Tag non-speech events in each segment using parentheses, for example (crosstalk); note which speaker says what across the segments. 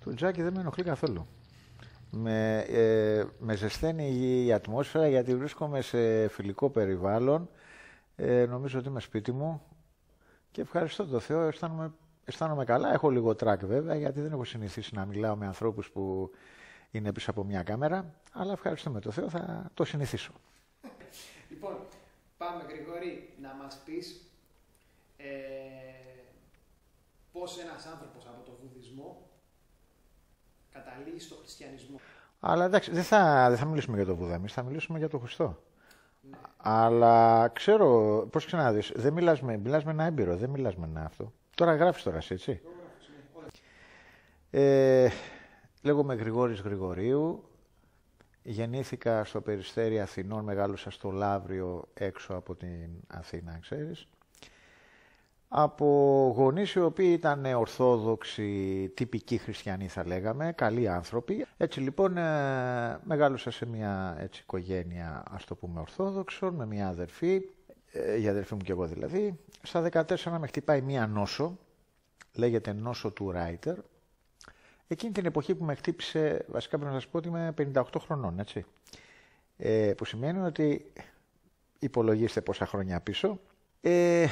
Speaker 1: του τζάκι. δεν με ενοχλεί καθόλου. Με, ε, με ζεσταίνει η ατμόσφαιρα γιατί βρίσκομαι σε φιλικό περιβάλλον. Ε, νομίζω ότι είμαι σπίτι μου και ευχαριστώ τον Θεό. Αισθάνομαι, αισθάνομαι καλά. Έχω λίγο τρακ βέβαια γιατί δεν έχω συνηθίσει να μιλάω με ανθρώπους που είναι πίσω από μια κάμερα. Αλλά ευχαριστούμε τον Θεό, θα το συνηθίσω. Λοιπόν, πάμε Γρηγόρη να μας πεις ε, πώς ένας άνθρωπος από τον βουδισμό καταλήγει στο χριστιανισμό. Αλλά εντάξει, δεν θα, δεν θα μιλήσουμε για τον Βουδά, εμείς θα μιλήσουμε για τον Χριστό. Ναι. Αλλά ξέρω, πώς ξαναδείς, δεν μιλάς με, μιλάς με ένα έμπειρο, δεν μιλάς με ένα αυτό. Τώρα γράφεις τώρα, έτσι. Ναι, ε, λέγομαι Γρηγόρης Γρηγορίου, γεννήθηκα στο Περιστέρι Αθηνών, μεγάλωσα στο Λαύριο έξω από την Αθήνα, ξέρεις από γονείς οι οποίοι ήταν ορθόδοξοι, τυπικοί χριστιανοί θα λέγαμε, καλοί άνθρωποι. Έτσι λοιπόν ε, μεγάλωσα σε μια έτσι, οικογένεια ας το πούμε ορθόδοξων, με μια αδερφή, ε, η αδερφή μου και εγώ δηλαδή. Στα 14 να με χτυπάει μια νόσο, λέγεται νόσο του Ράιτερ. Εκείνη την εποχή που με χτύπησε, βασικά πρέπει να σας πω ότι είμαι 58 χρονών, έτσι. Ε, που σημαίνει ότι υπολογίστε πόσα χρόνια πίσω. Ε,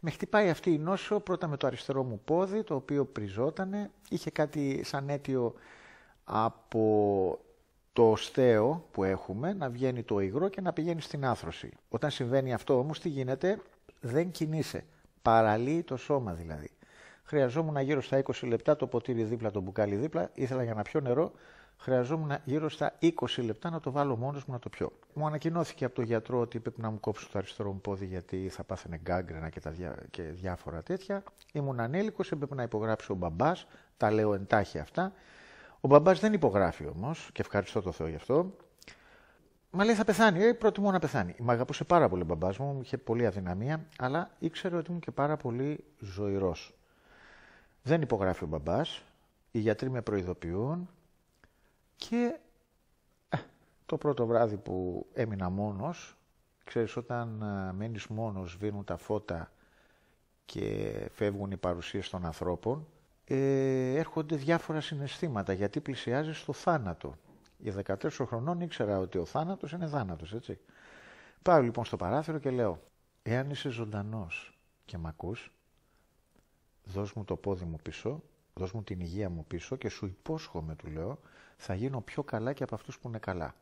Speaker 1: με χτυπάει αυτή η νόσο πρώτα με το αριστερό μου πόδι, το οποίο πριζότανε. Είχε κάτι σαν αίτιο από το στέο που έχουμε να βγαίνει το υγρό και να πηγαίνει στην άθρωση. Όταν συμβαίνει αυτό όμως τι γίνεται, δεν κινείσαι. Παραλύει το σώμα δηλαδή. Χρειαζόμουν γύρω στα 20 λεπτά το ποτήρι δίπλα, το μπουκάλι δίπλα, ήθελα για να πιω νερό, χρειαζόμουν γύρω στα 20 λεπτά να το βάλω μόνος μου να το πιω. Μου ανακοινώθηκε από τον γιατρό ότι πρέπει να μου κόψω το αριστερό μου πόδι γιατί θα πάθαινε γκάγκρενα και, τα και διάφορα τέτοια. Ήμουν ανήλικος, έπρεπε να υπογράψει ο μπαμπάς. Τα λέω εντάχει αυτά. Ο μπαμπάς δεν υπογράφει όμως και ευχαριστώ το Θεό γι' αυτό. Μα λέει θα πεθάνει. Ε, προτιμώ να πεθάνει. Μ' αγαπούσε πάρα πολύ ο μπαμπάς μου, είχε πολλή αδυναμία, αλλά ήξερε ότι ήμουν και πάρα πολύ ζωηρός. Δεν υπογράφει ο μπαμπάς. Οι γιατροί με προειδοποιούν, και ε, το πρώτο βράδυ που έμεινα μόνος, ξέρεις όταν ε, μένεις μόνος σβήνουν τα φώτα και φεύγουν οι παρουσίες των ανθρώπων, ε, έρχονται διάφορα συναισθήματα γιατί πλησιάζεις στο θάνατο. Για 14 χρονών ήξερα ότι ο θάνατος είναι θάνατος, έτσι. Πάω λοιπόν στο παράθυρο και λέω, εάν είσαι ζωντανός και μ' ακούς, δώσ' μου το πόδι μου πίσω δώσ' μου την υγεία μου πίσω και σου υπόσχομαι, του λέω, θα γίνω πιο καλά και από αυτούς που είναι καλά.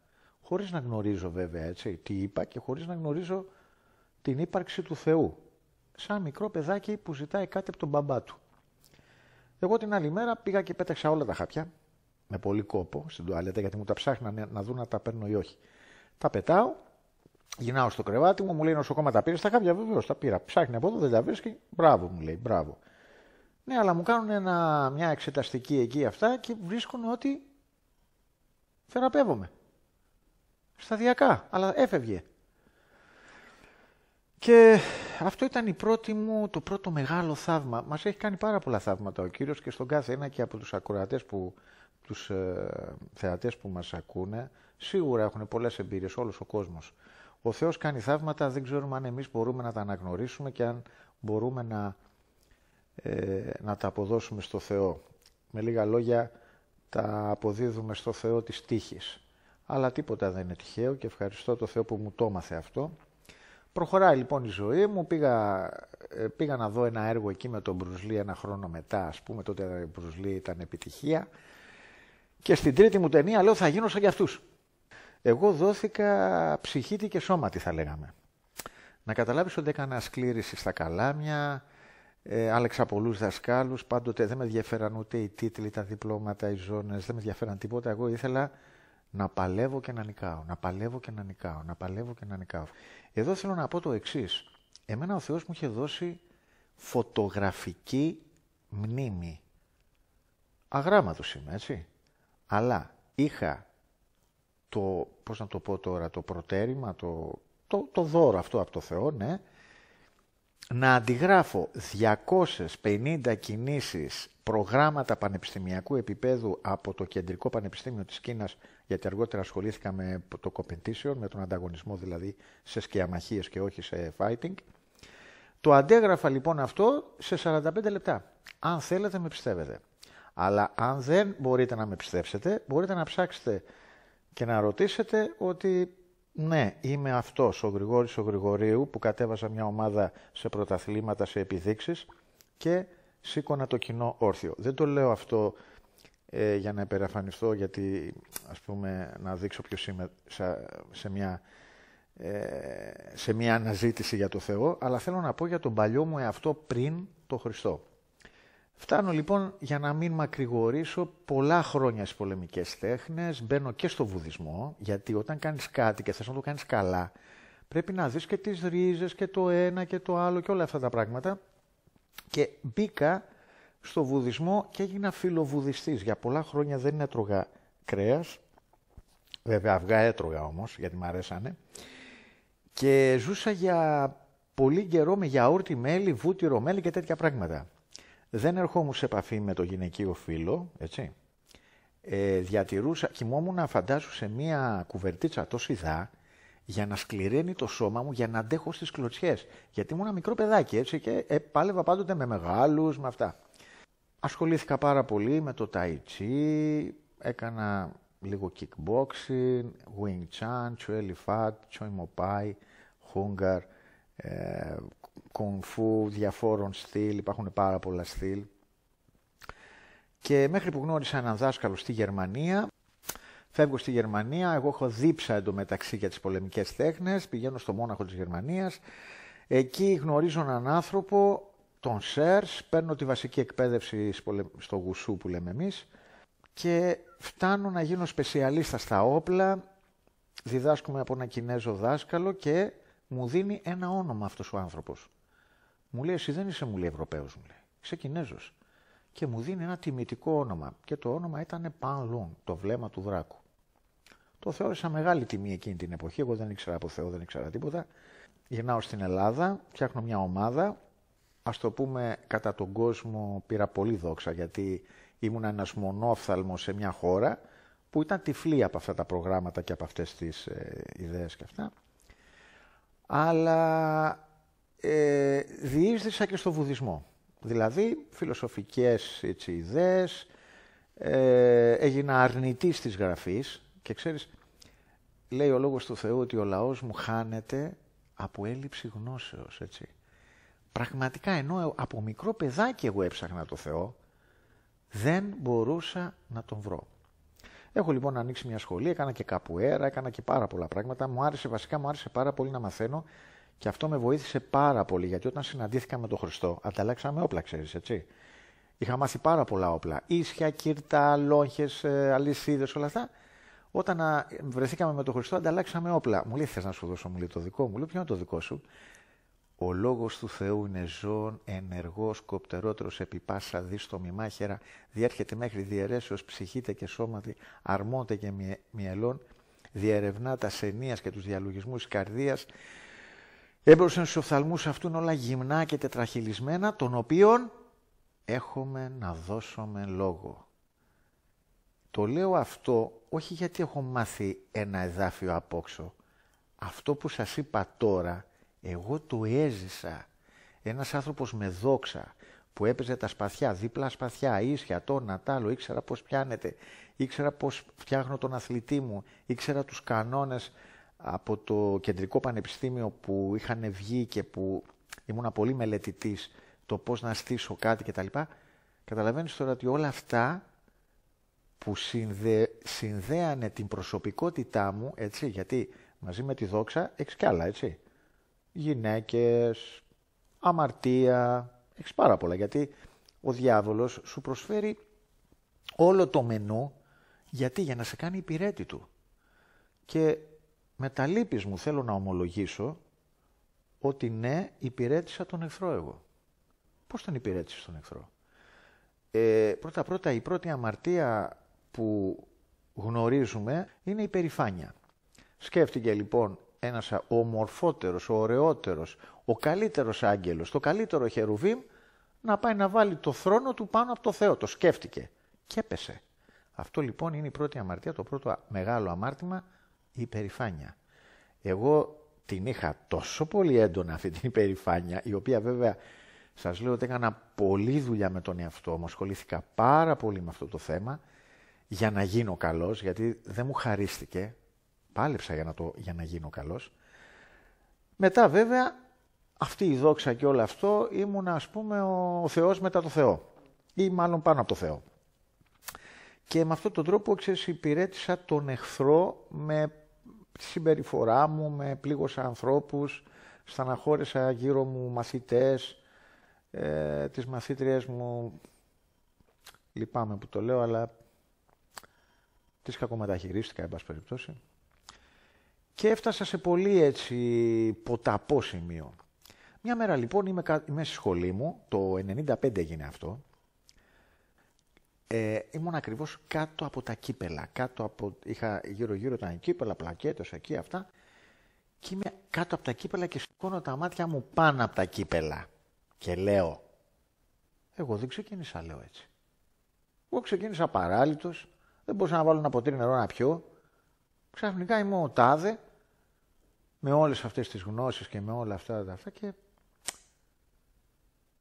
Speaker 1: Χωρίς να γνωρίζω βέβαια έτσι τι είπα και χωρίς να γνωρίζω την ύπαρξη του Θεού. Σαν μικρό παιδάκι που ζητάει κάτι από τον μπαμπά του. Εγώ την άλλη μέρα πήγα και πέταξα όλα τα χάπια, με πολύ κόπο στην τουαλέτα γιατί μου τα ψάχνανε να δουν να τα παίρνω ή όχι. Τα πετάω, γυρνάω στο κρεβάτι μου, μου λέει νοσοκόμα τα πήρες. Τα χάπια βεβαίως τα πήρα. Ψάχνει από εδώ, δεν τα βρίσκει. Μπράβο, μου λέει, μπράβο. Ναι, αλλά μου κάνουν ένα, μια εξεταστική εκεί αυτά και βρίσκουν ότι θεραπεύομαι. Σταδιακά, αλλά έφευγε. Και αυτό ήταν η πρώτη μου, το πρώτο μεγάλο θαύμα. Μας έχει κάνει πάρα πολλά θαύματα ο Κύριος και στον κάθε ένα και από τους ακροατές που, τους ε, θεατές που μας ακούνε, σίγουρα έχουν πολλές εμπειρίες, όλος ο κόσμος. Ο Θεός κάνει θαύματα, δεν ξέρουμε αν εμείς μπορούμε να τα αναγνωρίσουμε και αν μπορούμε να ε, να τα αποδώσουμε στο Θεό. Με λίγα λόγια, τα αποδίδουμε στο Θεό της τύχης. Αλλά τίποτα δεν είναι τυχαίο και ευχαριστώ το Θεό που μου το έμαθε αυτό. Προχωράει λοιπόν η ζωή μου, πήγα, ε, πήγα να δω ένα έργο εκεί με τον Μπρουσλή ένα χρόνο μετά, ας πούμε, τότε ο Μπρουσλή ήταν επιτυχία. Και στην τρίτη μου ταινία λέω θα γίνω σαν κι αυτούς. Εγώ δόθηκα ψυχήτη και σώματι θα λέγαμε. Να καταλάβεις ότι έκανα σκλήρηση στα καλάμια, ε, άλλαξα πολλούς δασκάλους. Πάντοτε δεν με ενδιαφέραν ούτε οι τίτλοι, τα διπλώματα, οι ζώνες, δεν με ενδιαφέραν τίποτα. Εγώ ήθελα να παλεύω και να νικάω, να παλεύω και να νικάω, να παλεύω και να νικάω. Εδώ θέλω να πω το εξής. Εμένα ο Θεός μου είχε δώσει φωτογραφική μνήμη. Αγράμματος είμαι, έτσι. Αλλά είχα το, πώς να το πω τώρα, το προτέρημα, το, το, το δώρο αυτό από το Θεό, ναι, να αντιγράφω 250 κινήσεις προγράμματα πανεπιστημιακού επίπεδου από το Κεντρικό Πανεπιστήμιο της Κίνας, γιατί αργότερα ασχολήθηκα με το competition, με τον ανταγωνισμό δηλαδή σε σκιαμαχίες και όχι σε fighting. Το αντέγραφα λοιπόν αυτό σε 45 λεπτά. Αν θέλετε με πιστεύετε. Αλλά αν δεν μπορείτε να με πιστέψετε, μπορείτε να ψάξετε και να ρωτήσετε ότι ναι, είμαι αυτός, ο Γρηγόρης ο Γρηγορίου, που κατέβαζα μια ομάδα σε πρωταθλήματα, σε επιδείξεις και σήκωνα το κοινό όρθιο. Δεν το λέω αυτό ε, για να επεραφανιστώ, γιατί ας πούμε να δείξω ποιος είμαι σε, σε μια, ε, σε μια αναζήτηση για το Θεό, αλλά θέλω να πω για τον παλιό μου εαυτό πριν το Χριστό. Φτάνω λοιπόν, για να μην μακρηγορήσω, πολλά χρόνια στις πολεμικές τέχνες, μπαίνω και στο βουδισμό, γιατί όταν κάνεις κάτι και θες να το κάνεις καλά, πρέπει να δεις και τις ρίζες και το ένα και το άλλο και όλα αυτά τα πράγματα. Και μπήκα στο βουδισμό και έγινα φιλοβουδιστής. Για πολλά χρόνια δεν έτρωγα κρέας, βέβαια αυγά έτρωγα όμως, γιατί μου αρέσανε. Και ζούσα για πολύ καιρό με γιαούρτι, μέλι, βούτυρο, μέλι και τέτοια πράγματα δεν ερχόμουν σε επαφή με το γυναικείο φίλο, έτσι. Ε, διατηρούσα, κοιμόμουν να φαντάζω σε μία κουβερτίτσα τόσο δά για να σκληραίνει το σώμα μου, για να αντέχω στις κλωτσιές. Γιατί ήμουν ένα μικρό παιδάκι, έτσι, και ε, πάλευα πάντοτε με μεγάλους, με αυτά. Ασχολήθηκα πάρα πολύ με το Tai Chi, έκανα λίγο kickboxing, Wing Chun, Chueli Fat, Choi Mopai, Hungar, ε, κομφού, διαφόρων στυλ, υπάρχουν πάρα πολλά στυλ. Και μέχρι που γνώρισα έναν δάσκαλο στη Γερμανία, φεύγω στη Γερμανία, εγώ έχω δίψα εντωμεταξύ για τις πολεμικές τέχνες, πηγαίνω στο μόναχο της Γερμανίας, εκεί γνωρίζω έναν άνθρωπο, τον ΣΕΡΣ, παίρνω τη βασική εκπαίδευση στο γουσού που λέμε εμείς, και φτάνω να γίνω σπεσιαλίστας στα όπλα, διδάσκομαι από ένα Κινέζο δάσκαλο και μου δίνει ένα όνομα αυτός ο άνθρωπος. Μου λέει, εσύ δεν είσαι, μου λέει, Ευρωπαίος, μου λέει. Είσαι Και μου δίνει ένα τιμητικό όνομα. Και το όνομα ήταν Πανλούν, το βλέμμα του δράκου. Το θεώρησα μεγάλη τιμή εκείνη την εποχή. Εγώ δεν ήξερα από Θεό, δεν ήξερα τίποτα. Γυρνάω στην Ελλάδα, φτιάχνω μια ομάδα. Ας το πούμε, κατά τον κόσμο πήρα πολύ δόξα, γιατί ήμουν ένας μονόφθαλμος σε μια χώρα που ήταν τυφλή από αυτά τα προγράμματα και από αυτές τις ε, ιδέες και αυτά. Αλλά ε, διείσδυσα και στο βουδισμό. Δηλαδή, φιλοσοφικές έτσι, ιδέες, ε, έγινα αρνητής της γραφής και ξέρεις, λέει ο Λόγος του Θεού ότι ο λαός μου χάνεται από έλλειψη γνώσεως, έτσι. Πραγματικά, ενώ από μικρό παιδάκι εγώ έψαχνα το Θεό, δεν μπορούσα να τον βρω. Έχω λοιπόν ανοίξει μια σχολή, έκανα και καπουέρα, έκανα και πάρα πολλά πράγματα. Μου άρεσε, βασικά μου άρεσε πάρα πολύ να μαθαίνω και αυτό με βοήθησε πάρα πολύ, γιατί όταν συναντήθηκα με τον Χριστό, ανταλλάξαμε όπλα, ξέρεις, έτσι. Είχα μάθει πάρα πολλά όπλα. Ίσια, κύρτα, λόγχες, αλυσίδες, όλα αυτά. Όταν βρεθήκαμε με τον Χριστό, ανταλλάξαμε όπλα. Μου λέει: Θες να σου δώσω, μου λέει το δικό μου. Λέω: Ποιο είναι το δικό σου. Ο λόγος του Θεού είναι ζών, ενεργός, κοπτερότερος, επιπάσα, δίστομη μάχερα, διέρχεται μέχρι διαιρέσεως, ψυχείται και σώματι, αρμόνται και μυελών, διερευνά τα σενεία και τους διαλογισμούς της καρδίας, Έμπροσεν στους οφθαλμούς αυτούν όλα γυμνά και τετραχυλισμένα, των οποίων έχουμε να δώσουμε λόγο. Το λέω αυτό όχι γιατί έχω μάθει ένα εδάφιο απόξω. Αυτό που σας είπα τώρα, εγώ το έζησα. Ένας άνθρωπος με δόξα που έπαιζε τα σπαθιά, δίπλα σπαθιά, ίσια, το νατάλο, ήξερα πώς πιάνεται, ήξερα πώς φτιάχνω τον αθλητή μου, ήξερα τους κανόνες από το Κεντρικό Πανεπιστήμιο που είχαν βγει και που ήμουν πολύ μελετητής το πώς να στήσω κάτι κτλ. Καταλαβαίνεις τώρα ότι όλα αυτά που συνδέανε την προσωπικότητά μου, έτσι, γιατί μαζί με τη δόξα έχεις κι άλλα, έτσι. Γυναίκες, αμαρτία, έχεις πάρα πολλά, γιατί ο διάβολος σου προσφέρει όλο το μενού, γιατί για να σε κάνει υπηρέτη του. Και με τα λύπης μου θέλω να ομολογήσω ότι ναι, υπηρέτησα τον εχθρό εγώ. Πώς τον υπηρέτησες τον εχθρό. Ε, πρώτα πρώτα η πρώτη αμαρτία που γνωρίζουμε είναι η περηφάνεια. Σκέφτηκε λοιπόν ένας ο ο ωραιότερος, ο καλύτερος άγγελος, το καλύτερο χερουβίμ να πάει να βάλει το θρόνο του πάνω από το Θεό. Το σκέφτηκε και έπεσε. Αυτό λοιπόν είναι η πρώτη αμαρτία, το πρώτο μεγάλο αμάρτημα η υπερηφάνεια. Εγώ την είχα τόσο πολύ έντονα αυτή την υπερηφάνεια, η οποία βέβαια σας λέω ότι έκανα πολλή δουλειά με τον εαυτό μου, ασχολήθηκα πάρα πολύ με αυτό το θέμα για να γίνω καλός, γιατί δεν μου χαρίστηκε, πάλεψα για να, το, για να γίνω καλός. Μετά βέβαια αυτή η δόξα και όλο αυτό ήμουν ας πούμε ο, Θεός μετά το Θεό ή μάλλον πάνω από το Θεό. Και με αυτόν τον τρόπο ξέρεις, υπηρέτησα τον εχθρό με συμπεριφορά μου, με πλήγωσα ανθρώπους, στεναχώρησα γύρω μου μαθητές, ε, τις μαθήτριές μου, λυπάμαι που το λέω, αλλά τις κακομεταχειρίστηκα, εν πάση περιπτώσει. Και έφτασα σε πολύ έτσι ποταπό σημείο. Μια μέρα λοιπόν είμαι, είμαι στη σχολή μου, το 95 έγινε αυτό, ε, ήμουν ακριβώς κάτω από τα κύπελα. Κάτω από, είχα γύρω-γύρω τα κύπελα, πλακέτος εκεί, αυτά. Και είμαι κάτω από τα κύπελα και σηκώνω τα μάτια μου πάνω από τα κύπελα. Και λέω, εγώ δεν ξεκίνησα, λέω έτσι. Εγώ ξεκίνησα παράλυτος, δεν μπορούσα να βάλω ένα ποτήρι νερό να πιω. Ξαφνικά είμαι ο τάδε, με όλες αυτές τις γνώσεις και με όλα αυτά τα αυτά και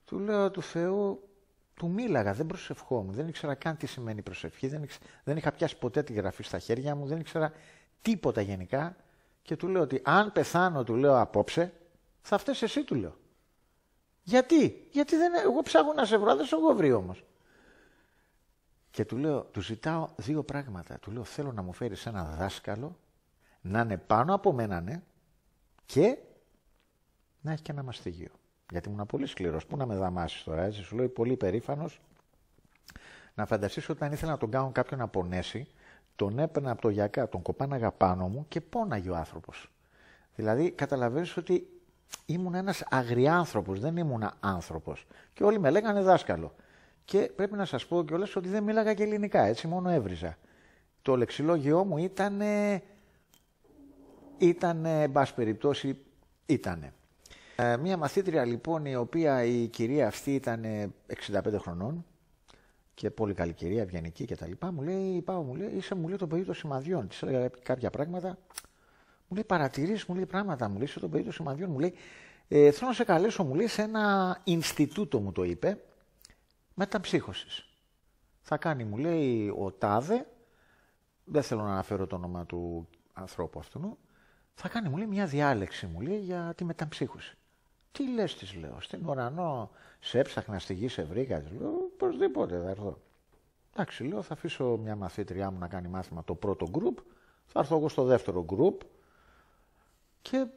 Speaker 1: του λέω του Θεού, του μίλαγα, δεν προσευχόμουν, δεν ήξερα καν τι σημαίνει προσευχή, δεν, δεν είχα πιάσει ποτέ τη γραφή στα χέρια μου, δεν ήξερα τίποτα γενικά και του λέω ότι αν πεθάνω, του λέω απόψε, θα φταίς εσύ, του λέω. Γιατί, γιατί δεν, εγώ ψάχνω να σε βρω, δεν σε έχω βρει όμως. Και του λέω, του ζητάω δύο πράγματα. Του λέω, θέλω να μου φέρεις ένα δάσκαλο, να είναι πάνω από μένα, ναι, και να έχει και ένα μαστιγείο. Γιατί ήμουν πολύ σκληρός. Πού να με δαμάσεις τώρα, έτσι. Σου λέει πολύ περήφανος. Να φανταστείς όταν ήθελα να τον κάνω κάποιον να πονέσει, τον έπαιρνα από το γιακά, τον κοπάναγα πάνω μου και πόναγε ο άνθρωπος. Δηλαδή, καταλαβαίνεις ότι ήμουν ένας αγριάνθρωπος, δεν ήμουν άνθρωπος. Και όλοι με λέγανε δάσκαλο. Και πρέπει να σας πω κιόλας ότι δεν μίλαγα και ελληνικά, έτσι, μόνο έβριζα. Το λεξιλόγιό μου ήταν. ήταν, εν πάση περιπτώσει, ήτανε. Ε, μία μαθήτρια λοιπόν η οποία η κυρία αυτή ήταν 65 χρονών και πολύ καλή κυρία, ευγενική κτλ. Μου λέει, πάω, μου λέει, είσαι μου λέει το παιδί των σημαδιών. Της έλεγα κάποια πράγματα. Μου λέει, παρατηρήσεις μου λέει πράγματα, μου λέει, είσαι το παιδί των σημαδιών. Μου λέει, ε, θέλω να σε καλέσω, μου λέει, σε ένα Ινστιτούτο μου το είπε, μεταψύχωσης. Θα κάνει, μου λέει, ο Τάδε, δεν θέλω να αναφέρω το όνομα του ανθρώπου αυτού, θα κάνει, μου λέει, μια διάλεξη, μου λέει, για τη μεταψύχωση. Τι λες, της λέω, στην ουρανό, σε έψαχνα στη γη, σε βρήκα. Της λέω, οπωσδήποτε θα έρθω. Εντάξει, λέω, θα αφήσω μια μαθήτριά μου να κάνει μάθημα το πρώτο γκρουπ, θα έρθω εγώ στο δεύτερο γκρουπ και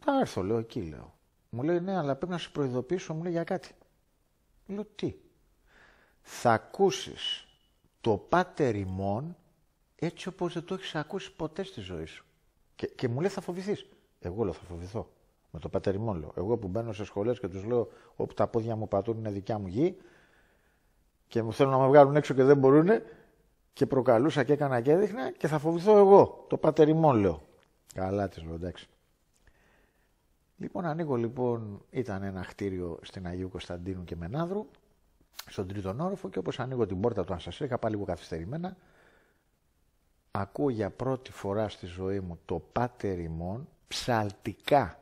Speaker 1: θα έρθω, λέω, εκεί λέω. Μου λέει, ναι, αλλά πρέπει να σε προειδοποιήσω, μου λέει για κάτι. Λέω, τι. Θα ακούσεις το πάτερ ημών έτσι όπως δεν το έχεις ακούσει ποτέ στη ζωή σου. Και, και μου λέει, θα φοβηθείς. Εγώ λέω, θα φοβηθώ. Με το πατερημόν λέω. Εγώ που μπαίνω σε σχολές και τους λέω όπου τα πόδια μου πατούν είναι δικιά μου γη και μου θέλουν να με βγάλουν έξω και δεν μπορούν και προκαλούσα και έκανα και έδειχνα και θα φοβηθώ εγώ. Το πατερημόν λέω. Καλά της λέω εντάξει. Λοιπόν, ανοίγω λοιπόν, ήταν ένα χτίριο στην Αγίου Κωνσταντίνου και Μενάδρου, στον τρίτο όροφο και όπως ανοίγω την πόρτα του αν σας είχα πάει λίγο καθυστερημένα, ακούω για πρώτη φορά στη ζωή μου το πάτερ ψαλτικά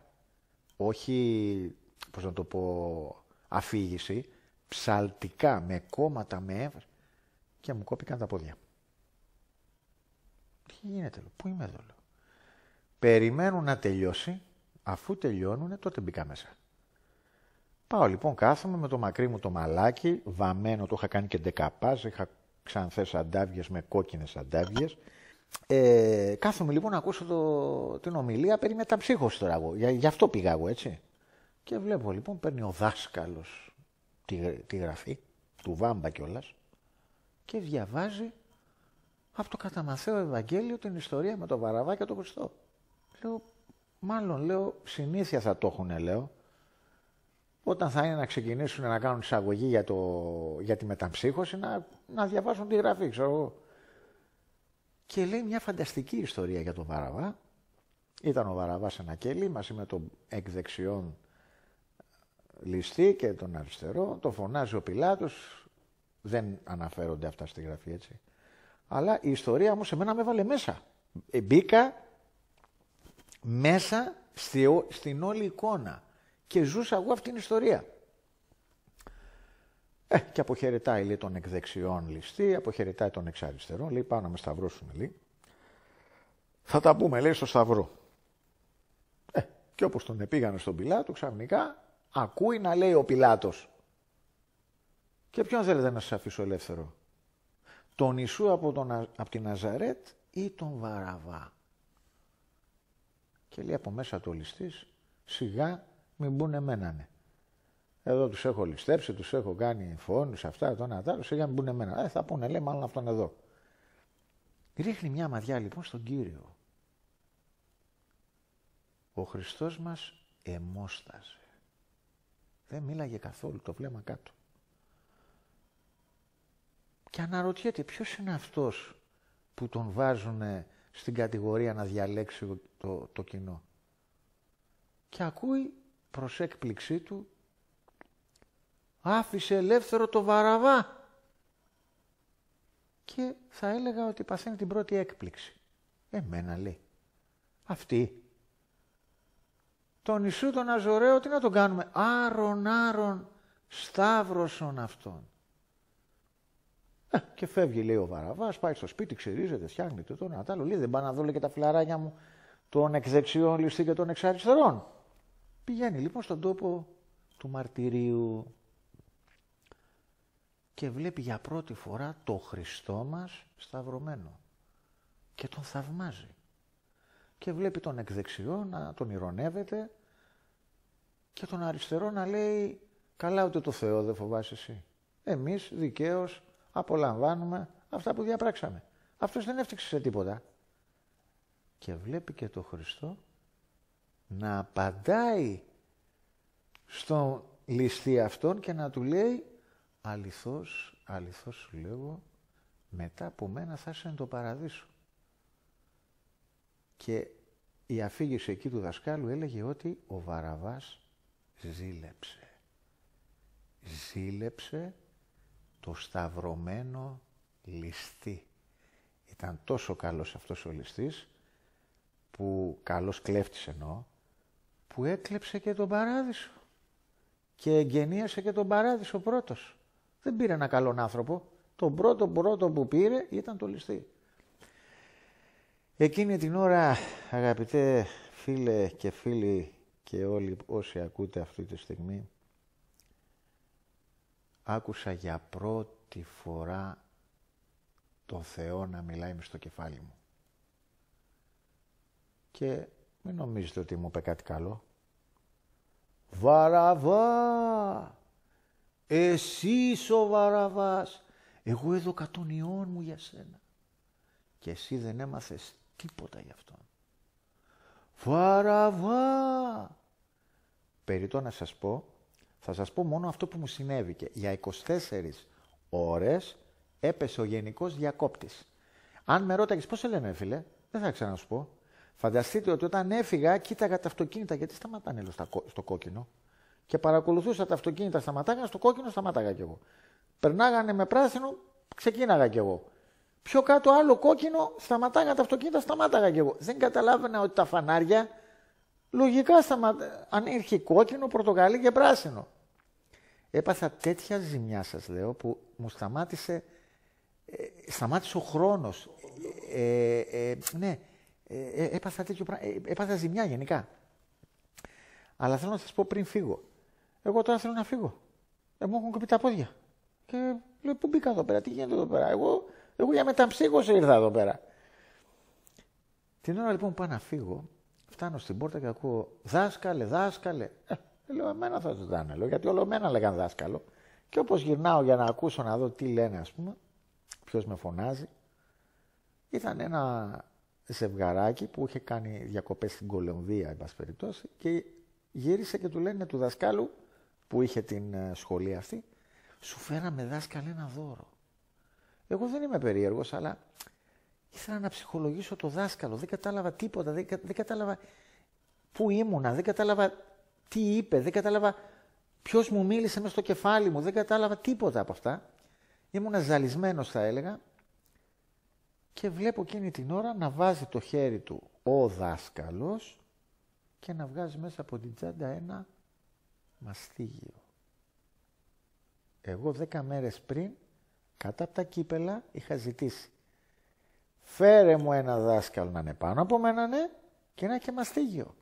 Speaker 1: όχι, πώς να το πω, αφήγηση, ψαλτικά, με κόμματα, με έβρα, και μου κόπηκαν τα πόδια. Τι γίνεται, λέω, πού είμαι εδώ, λέω. Περιμένουν να τελειώσει, αφού τελειώνουν, τότε μπήκα μέσα. Πάω λοιπόν, κάθομαι με το μακρύ μου το μαλάκι, βαμμένο, το είχα κάνει και ντεκαπάζ, είχα ξανθές αντάβιες με κόκκινες αντάβιες, ε, κάθομαι λοιπόν να ακούσω το, την ομιλία περί μεταψύχωση τώρα εγώ. Για, γι' αυτό πήγα εγώ, έτσι. Και βλέπω λοιπόν παίρνει ο δάσκαλος τη, τη γραφή, του Βάμπα κιόλας, και διαβάζει από το καταμαθαίο Ευαγγέλιο την ιστορία με τον Βαραβά και τον Χριστό. Λέω, μάλλον λέω, συνήθεια θα το έχουν, λέω. Όταν θα είναι να ξεκινήσουν να κάνουν εισαγωγή για, το, για τη μεταψύχωση να, να διαβάσουν τη γραφή, ξέρω εγώ και λέει μια φανταστική ιστορία για τον Βαραβά. Ήταν ο Βαραβάς ένα κελί μαζί με τον εκ δεξιών ληστή και τον αριστερό. Το φωνάζει ο Πιλάτος. Δεν αναφέρονται αυτά στη γραφή έτσι. Αλλά η ιστορία μου σε μένα με έβαλε μέσα. Ε, μπήκα μέσα στην όλη εικόνα και ζούσα εγώ αυτήν την ιστορία. Ε, και αποχαιρετάει λέει, τον εκδεξιών ληστή, αποχαιρετάει τον εξάριστερο. λέει πάνω να με σταυρώσουν λέει. Θα τα πούμε λέει στο σταυρό. Ε, και όπως τον επήγανε στον Πιλάτο ξαφνικά ακούει να λέει ο Πιλάτος. Και ποιον θέλετε να σας αφήσω ελεύθερο. Τον Ιησού από, τον, από τη Ναζαρέτ ή τον Βαραβά. Και λέει από μέσα του ληστής σιγά μην μπουν εδώ τους έχω ληστέψει, τους έχω κάνει φόνου, αυτά, το ένα, τα Για να μπουν εμένα. Ε, θα πούνε, λέει, μάλλον αυτόν εδώ. Ρίχνει μια μαδιά λοιπόν στον κύριο. Ο Χριστός μας εμόσταζε. Δεν μίλαγε καθόλου το βλέμμα κάτω. Και αναρωτιέται ποιος είναι αυτός που τον βάζουν στην κατηγορία να διαλέξει το, το κοινό. Και ακούει προς έκπληξή του άφησε ελεύθερο το βαραβά. Και θα έλεγα ότι παθαίνει την πρώτη έκπληξη. Εμένα λέει. Αυτή. Τον Ιησού τον Αζωραίο τι να τον κάνουμε. Άρον, άρον, σταύρωσον αυτόν. Ε, και φεύγει λέει ο Βαραβάς, πάει στο σπίτι, ξερίζεται φτιάχνει το τον Ατάλο. Λέει δεν πάνε να δω και τα φλαράνια μου των εκδεξιών ληστή και των εξαριστερών. Πηγαίνει λοιπόν στον τόπο του μαρτυρίου και βλέπει για πρώτη φορά το Χριστό μας σταυρωμένο και τον θαυμάζει. Και βλέπει τον εκδεξιό να τον ηρωνεύεται και τον αριστερό να λέει «Καλά ούτε το Θεό δεν φοβάσαι εσύ. Εμείς δικαίως απολαμβάνουμε αυτά που διαπράξαμε. Αυτός δεν έφτιαξε σε τίποτα». Και βλέπει και το Χριστό να απαντάει στον ληστή αυτόν και να του λέει αληθώς, αληθώς σου λέγω, μετά από μένα θα είσαι το παραδείσο. Και η αφήγηση εκεί του δασκάλου έλεγε ότι ο Βαραβάς ζήλεψε. Ζήλεψε το σταυρωμένο ληστή. Ήταν τόσο καλός αυτός ο ληστής, που καλός κλέφτης εννοώ, που έκλεψε και τον παράδεισο. Και εγγενίασε και τον παράδεισο πρώτος. Δεν πήρε ένα καλόν άνθρωπο. Το πρώτο πρώτο που πήρε ήταν το ληστή. Εκείνη την ώρα, αγαπητέ φίλε και φίλοι και όλοι όσοι ακούτε αυτή τη στιγμή, άκουσα για πρώτη φορά το Θεό να μιλάει μες στο κεφάλι μου. Και μην νομίζετε ότι μου είπε κάτι καλό. Βαραβά! Εσύ είσαι ο Βαραβάς. Εγώ εδώ τον ιόν μου για σένα. Και εσύ δεν έμαθες τίποτα γι' αυτό. Βαραβά. Περιτώ να σας πω, θα σας πω μόνο αυτό που μου συνέβηκε. Για 24 ώρες έπεσε ο γενικός διακόπτης. Αν με ρώταγες πώς σε λένε φίλε, δεν θα ξανασπώ. Φανταστείτε ότι όταν έφυγα, κοίταγα τα αυτοκίνητα γιατί σταματάνε στο κόκκινο και παρακολουθούσα τα αυτοκίνητα σταματάγανε, στο κόκκινο σταματάγα κι εγώ. Περνάγανε με πράσινο, ξεκίναγα κι εγώ. Πιο κάτω άλλο κόκκινο, σταματάγανε τα αυτοκίνητα, σταμάταγα κι εγώ. Δεν καταλάβαινα ότι τα φανάρια λογικά σταματά... αν ήρθε κόκκινο, πορτοκαλί και πράσινο. Έπαθα τέτοια ζημιά σας, λέω που μου σταμάτησε, ε, σταμάτησε ο χρόνος. Ε, ε, ναι, ε, ε, έπαθα, τέτοιο, έπαθα ζημιά γενικά. Αλλά θέλω να σας πω πριν φύγω. Εγώ τώρα θέλω να φύγω. Ε, μου έχουν κοπεί τα πόδια. Και λέω, πού μπήκα εδώ πέρα, τι γίνεται εδώ πέρα. Εγώ, εγώ για μεταμψύχωση ήρθα εδώ πέρα. Την ώρα λοιπόν που πάω να φύγω, φτάνω στην πόρτα και ακούω δάσκαλε, δάσκαλε. Ε, λέω, εμένα θα δάνε, λέω, γιατί όλο εμένα λέγαν δάσκαλο. Και όπως γυρνάω για να ακούσω να δω τι λένε, ας πούμε, ποιος με φωνάζει, ήταν ένα ζευγαράκι που είχε κάνει διακοπές στην Κολομβία, εν πάση περιπτώσει, και γύρισε και του λένε του δασκάλου που είχε την ε, σχολή αυτή, σου φέραμε δάσκαλε ένα δώρο. Εγώ δεν είμαι περίεργος, αλλά ήθελα να ψυχολογήσω το δάσκαλο. Δεν κατάλαβα τίποτα, δεν, δεν κατάλαβα πού ήμουνα, δεν κατάλαβα τι είπε, δεν κατάλαβα ποιος μου μίλησε μέσα στο κεφάλι μου, δεν κατάλαβα τίποτα από αυτά. Ήμουνα ζαλισμένος θα έλεγα και βλέπω εκείνη την ώρα να βάζει το χέρι του ο δάσκαλος και να βγάζει μέσα από την τσάντα ένα μαστίγιο. Εγώ δέκα μέρες πριν, κατά από τα κύπελα, είχα ζητήσει. Φέρε μου ένα δάσκαλο να είναι πάνω από μένα, ναι, και να και μαστίγιο.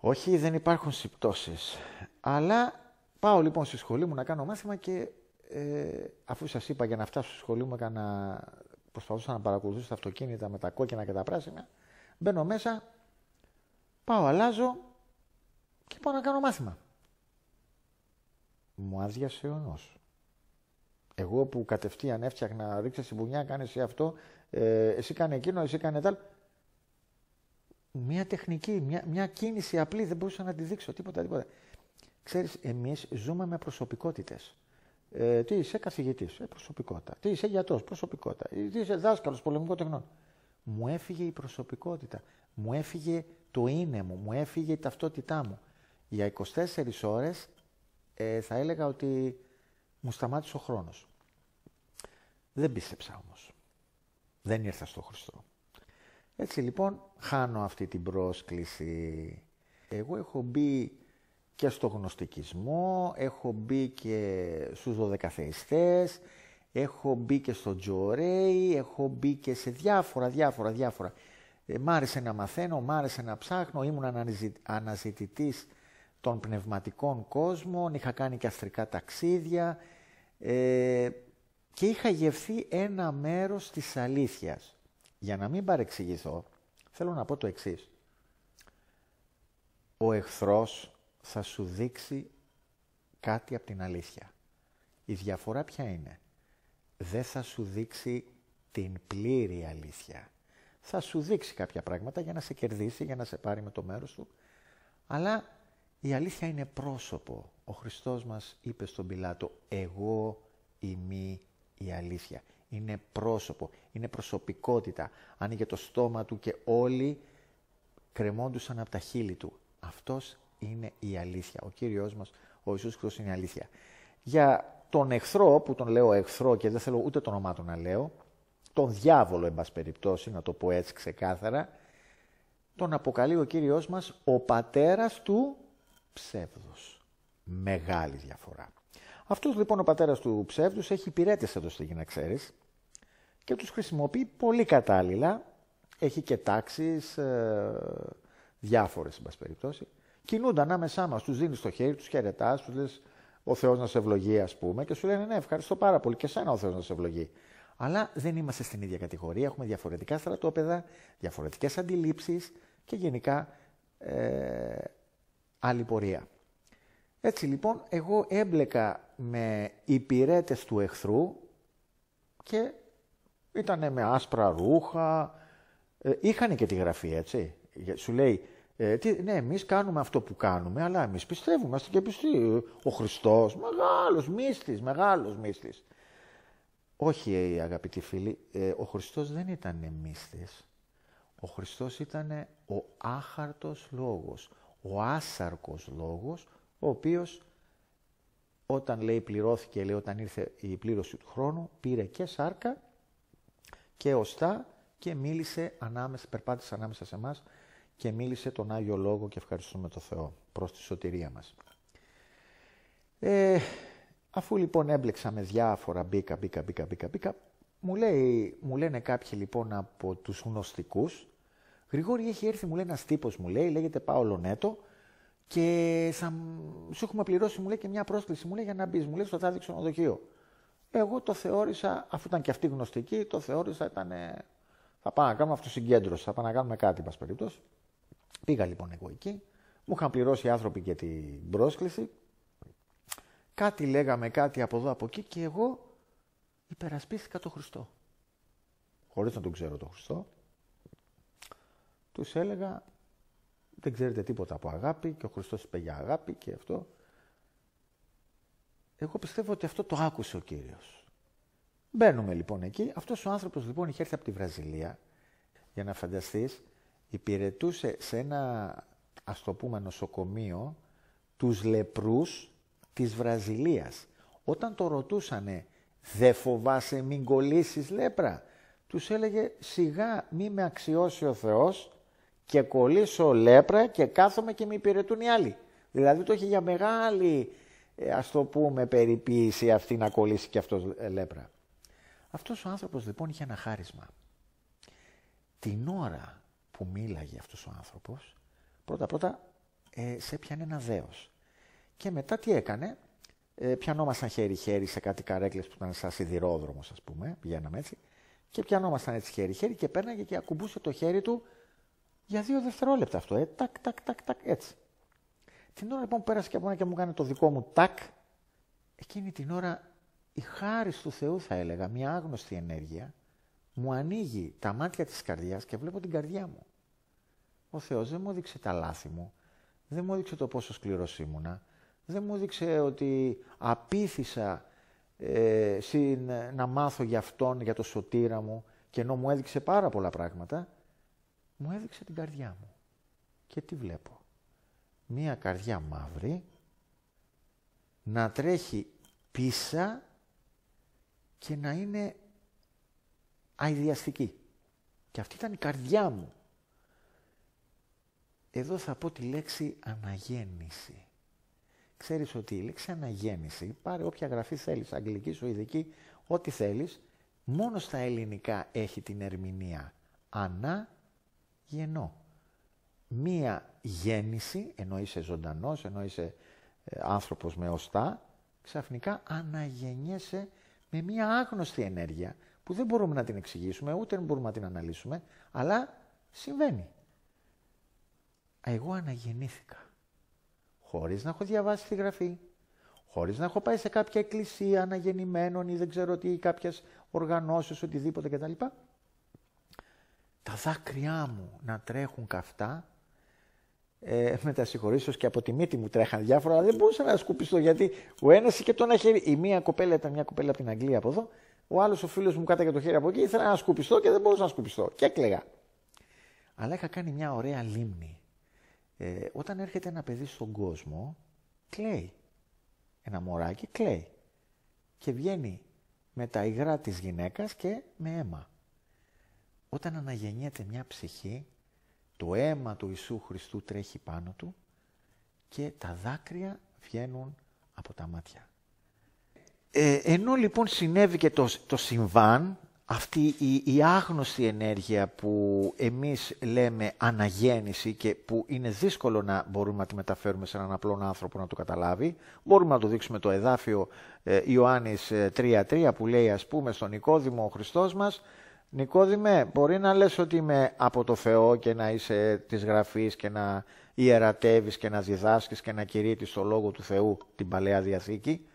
Speaker 1: Όχι, δεν υπάρχουν συμπτώσεις. Αλλά πάω λοιπόν στη σχολή μου να κάνω μάθημα και ε, αφού σας είπα για να φτάσω στη σχολή μου έκανα, προσπαθούσα να παρακολουθήσω τα αυτοκίνητα με τα κόκκινα και τα πράσινα. Μπαίνω μέσα, πάω, αλλάζω και πάω να κάνω μάθημα μου άδειασε ο νος. Εγώ που κατευθείαν έφτιαχνα, ρίξε στην πουνιά, κάνε εσύ αυτό, ε, εσύ κάνε εκείνο, εσύ κάνε άλλο. Μια τεχνική, μια, μια κίνηση απλή, δεν μπορούσα να τη δείξω τίποτα, τίποτα. Ξέρεις, εμείς ζούμε με προσωπικότητες. Ε, τι είσαι καθηγητής, ε, προσωπικότητα. Τι είσαι γιατρός, προσωπικότητα. Ε, τι είσαι δάσκαλος πολεμικών τεχνών. Μου έφυγε η προσωπικότητα. Μου έφυγε το είναι μου, μου έφυγε η ταυτότητά μου. Για 24 ώρες ε, θα έλεγα ότι μου σταμάτησε ο χρόνος. Δεν πίστεψα όμως. Δεν ήρθα στο Χριστό. Έτσι λοιπόν χάνω αυτή την πρόσκληση. Εγώ έχω μπει και στο γνωστικισμό, έχω μπει και στους δωδεκαθεϊστές, έχω μπει και στο τζορέι, έχω μπει και σε διάφορα, διάφορα, διάφορα. Ε, μ' άρεσε να μαθαίνω, μ' άρεσε να ψάχνω, ήμουν αναζητητής τον πνευματικών κόσμων, είχα κάνει και αστρικά ταξίδια ε, και είχα γευθεί ένα μέρος της αλήθειας. Για να μην παρεξηγηθώ, θέλω να πω το εξής. Ο εχθρός θα σου δείξει κάτι από την αλήθεια. Η διαφορά ποια είναι. Δεν θα σου δείξει την πλήρη αλήθεια. Θα σου δείξει κάποια πράγματα για να σε κερδίσει, για να σε πάρει με το μέρος του, αλλά η αλήθεια είναι πρόσωπο. Ο Χριστός μας είπε στον Πιλάτο «Εγώ ημί η αλήθεια». Είναι πρόσωπο, είναι προσωπικότητα. Άνοιγε το στόμα του και όλοι κρεμόντουσαν από τα χείλη του. Αυτός είναι η αλήθεια. Ο Κύριος μας, ο Ιησούς Χριστός είναι η αλήθεια. Για τον εχθρό, που τον λέω εχθρό και δεν θέλω ούτε το όνομά του να λέω, τον διάβολο, εν πάση περιπτώσει, να το πω έτσι ξεκάθαρα, τον αποκαλεί ο Κύριος μας ο πατέρας του ψεύδος. Μεγάλη διαφορά. Αυτός λοιπόν ο πατέρας του ψεύδους έχει υπηρέτες εδώ στο να ξέρεις και τους χρησιμοποιεί πολύ κατάλληλα. Έχει και τάξεις ε, διάφορες, εν πάση περιπτώσει. Κινούνται ανάμεσά μας, τους δίνεις το χέρι, τους χαιρετάς, τους λες ο Θεός να σε ευλογεί ας πούμε και σου λένε ναι ευχαριστώ πάρα πολύ και σένα ο Θεός να σε ευλογεί. Αλλά δεν είμαστε στην ίδια κατηγορία, έχουμε διαφορετικά στρατόπεδα, διαφορετικές αντιλήψεις και γενικά ε, άλλη πορεία. Έτσι λοιπόν, εγώ έμπλεκα με υπηρέτες του εχθρού και ήτανε με άσπρα ρούχα, ε, είχαν και τη γραφή έτσι. Σου λέει, ε, ναι, εμείς κάνουμε αυτό που κάνουμε, αλλά εμείς πιστεύουμε, είμαστε και πιστοί. Ο Χριστός, μεγάλος μύστης, μεγάλος μύστης. Όχι, ε, αγαπητοί φίλοι, ε, ο Χριστός δεν ήταν μύστης. Ο Χριστός ήταν ο άχαρτος λόγος ο άσαρκος λόγος, ο οποίος όταν λέει πληρώθηκε, λέει όταν ήρθε η πλήρωση του χρόνου, πήρε και σάρκα και οστά και μίλησε ανάμεσα, περπάτησε ανάμεσα σε μας και μίλησε τον Άγιο Λόγο και ευχαριστούμε τον Θεό προς τη σωτηρία μας. Ε, αφού λοιπόν έμπλεξα με διάφορα, μπήκα, μπήκα, μπήκα, μπήκα, μπήκα, μου, λέει, μου λένε κάποιοι λοιπόν από τους γνωστικούς, Γρηγόρη έχει έρθει, μου λέει ένας τύπος, μου λέει, λέγεται Πάολο Νέτο, και σου έχουμε πληρώσει, μου λέει, και μια πρόσκληση, μου λέει, για να μπεις, μου λέει, στο τάδι ξενοδοχείο. Εγώ το θεώρησα, αφού ήταν και αυτή γνωστική, το θεώρησα ήταν. Θα πάω να κάνουμε αυτοσυγκέντρωση, θα πάω να κάνουμε κάτι, πα περιπτώσει. Πήγα λοιπόν εγώ εκεί, μου είχαν πληρώσει οι άνθρωποι και την πρόσκληση. Κάτι λέγαμε, κάτι από εδώ, από εκεί και εγώ υπερασπίστηκα τον Χριστό. Χωρίς να τον ξέρω τον Χριστό, τους έλεγα δεν ξέρετε τίποτα από αγάπη και ο Χριστός είπε για αγάπη και αυτό. Εγώ πιστεύω ότι αυτό το άκουσε ο Κύριος. Μπαίνουμε λοιπόν εκεί. Αυτός ο άνθρωπος λοιπόν είχε έρθει από τη Βραζιλία, για να φανταστείς, υπηρετούσε σε ένα ας το πούμε νοσοκομείο τους λεπρούς της Βραζιλίας. Όταν το ρωτούσανε «Δε φοβάσαι μην κολλήσεις λέπρα» Τους έλεγε «Σιγά μη με αξιώσει ο Θεός, και κολλήσω λέπρα και κάθομαι και με υπηρετούν οι άλλοι. Δηλαδή το έχει για μεγάλη, ε, ας το πούμε, περιποίηση αυτή να κολλήσει και αυτός ε, λέπρα. Αυτός ο άνθρωπος λοιπόν είχε ένα χάρισμα. Την ώρα που μίλαγε αυτός ο άνθρωπος, πρώτα-πρώτα ε, σε πιάνε ένα δέος. Και μετά τι έκανε, ε, πιανόμασταν χέρι-χέρι σε κάτι καρέκλες που ήταν σαν σιδηρόδρομος ας πούμε, πηγαίναμε έτσι, και πιανόμασταν έτσι χέρι-χέρι και πέρναγε και ακουμπούσε το χέρι του για δύο δευτερόλεπτα αυτό. Ε, τάκ, τάκ, τάκ, τάκ, έτσι. Την ώρα λοιπόν που πέρασε και από και μου κάνει το δικό μου τάκ, εκείνη την ώρα η χάρη του Θεού θα έλεγα, μια άγνωστη ενέργεια, μου ανοίγει τα μάτια της καρδιάς και βλέπω την καρδιά μου. Ο Θεός δεν μου έδειξε τα λάθη μου, δεν μου έδειξε το πόσο σκληρός ήμουνα, δεν μου έδειξε ότι απήθησα ε, να μάθω για Αυτόν, για το σωτήρα μου και ενώ μου έδειξε πάρα πολλά πράγματα, μου έδειξε την καρδιά μου. Και τι βλέπω. Μία καρδιά μαύρη να τρέχει πίσα και να είναι αειδιαστική. Και αυτή ήταν η καρδιά μου. Εδώ θα πω τη λέξη αναγέννηση. Ξέρεις ότι η λέξη αναγέννηση, πάρε όποια γραφή θέλεις, αγγλική, σουηδική, ό,τι θέλεις, μόνος στα ελληνικά έχει την ερμηνεία. Ανα ενώ Μία γέννηση, ενώ είσαι ζωντανός, ενώ είσαι ε, άνθρωπος με οστά, ξαφνικά αναγεννιέσαι με μία άγνωστη ενέργεια που δεν μπορούμε να την εξηγήσουμε, ούτε μπορούμε να την αναλύσουμε, αλλά συμβαίνει. Εγώ αναγεννήθηκα. Χωρίς να έχω διαβάσει τη Γραφή, χωρίς να έχω πάει σε κάποια εκκλησία αναγεννημένων ή δεν ξέρω τι, ή κάποιες οργανώσεις, οτιδήποτε κτλ τα δάκρυά μου να τρέχουν καυτά. Ε, με τα συγχωρήσω και από τη μύτη μου τρέχαν διάφορα, αλλά δεν μπορούσα να σκουπιστώ γιατί ο ένας είχε το ένα χέρι. Η μία κοπέλα ήταν μια κοπέλα από την Αγγλία από εδώ, ο άλλος ο φίλος μου κάταγε το χέρι από εκεί, ήθελα να σκουπιστώ και δεν μπορούσα να σκουπιστώ. Και έκλαιγα. Αλλά είχα κάνει μια ωραία λίμνη. Ε, όταν έρχεται ένα παιδί στον κόσμο, κλαίει. Ένα μωράκι κλαίει. Και βγαίνει με τα υγρά της γυναίκας και με αίμα όταν αναγεννιέται μια ψυχή, το αίμα του Ιησού Χριστού τρέχει πάνω του και τα δάκρυα βγαίνουν από τα μάτια. Ε, ενώ λοιπόν συνέβη και το, το συμβάν, αυτή η, η άγνωστη ενέργεια που εμείς λέμε αναγέννηση και που είναι δύσκολο να μπορούμε να τη μεταφέρουμε σε έναν απλό άνθρωπο να το καταλάβει, μπορούμε να το δείξουμε το εδάφιο ε, Ιωάννης 3.3 ε, που λέει ας πούμε στον οικόδημο ο Χριστός μας Νικόδημε, μπορεί να λες ότι είμαι από το Θεό και να είσαι της Γραφής και να ιερατεύεις και να διδάσκεις και να κηρύττεις το Λόγο του Θεού την Παλαιά Διαθήκη,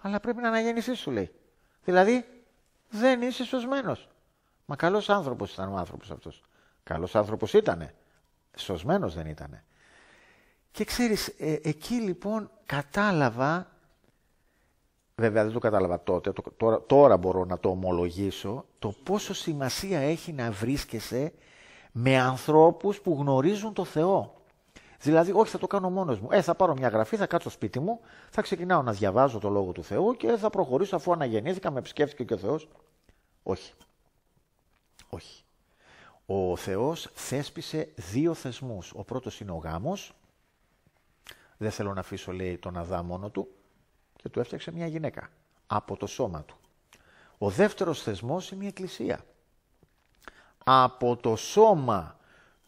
Speaker 1: αλλά πρέπει να αναγεννηθείς σου λέει. Δηλαδή, δεν είσαι σωσμένος. Μα καλός άνθρωπος ήταν ο άνθρωπος αυτός. Καλός άνθρωπος ήτανε. Σωσμένος δεν ήτανε. Και ξέρεις, ε, εκεί λοιπόν κατάλαβα Βέβαια δεν το κατάλαβα τότε, τώρα, τώρα μπορώ να το ομολογήσω, το πόσο σημασία έχει να βρίσκεσαι με ανθρώπους που γνωρίζουν το Θεό. Δηλαδή, όχι, θα το κάνω μόνος μου. Ε, θα πάρω μια γραφή, θα κάτσω σπίτι μου, θα ξεκινάω να διαβάζω το Λόγο του Θεού και θα προχωρήσω αφού αναγεννήθηκα, με επισκέφθηκε και ο Θεός. Όχι. Όχι. Ο Θεός θέσπισε δύο θεσμούς. Ο πρώτος είναι ο γάμος. Δεν θέλω να αφήσω, λέει, τον Αδά μόνο του και του έφτιαξε μια γυναίκα από το σώμα του. Ο δεύτερος θεσμός είναι η Εκκλησία. Από το σώμα